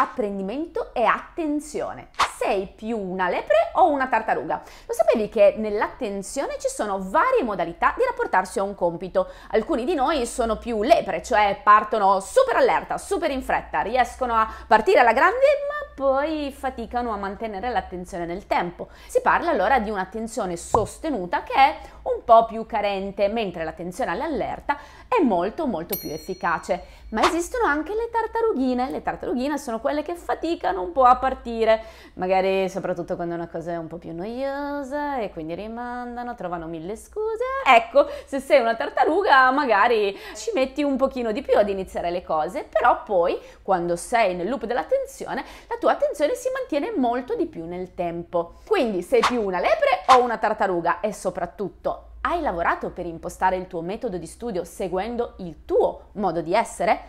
apprendimento e attenzione. Sei più una lepre o una tartaruga? Lo sapevi che nell'attenzione ci sono varie modalità di rapportarsi a un compito. Alcuni di noi sono più lepre, cioè partono super allerta, super in fretta, riescono a partire alla grande ma poi faticano a mantenere l'attenzione nel tempo. Si parla allora di un'attenzione sostenuta che è un po' più carente, mentre l'attenzione all'allerta è molto molto più efficace. Ma esistono anche le tartarughine, le tartarughine sono quelle che faticano un po' a partire, magari soprattutto quando una cosa è un po' più noiosa e quindi rimandano, trovano mille scuse. Ecco, se sei una tartaruga magari ci metti un pochino di più ad iniziare le cose, però poi quando sei nel loop dell'attenzione, la tua attenzione si mantiene molto di più nel tempo. Quindi sei più una lepre o una tartaruga e soprattutto hai lavorato per impostare il tuo metodo di studio seguendo il tuo modo di essere?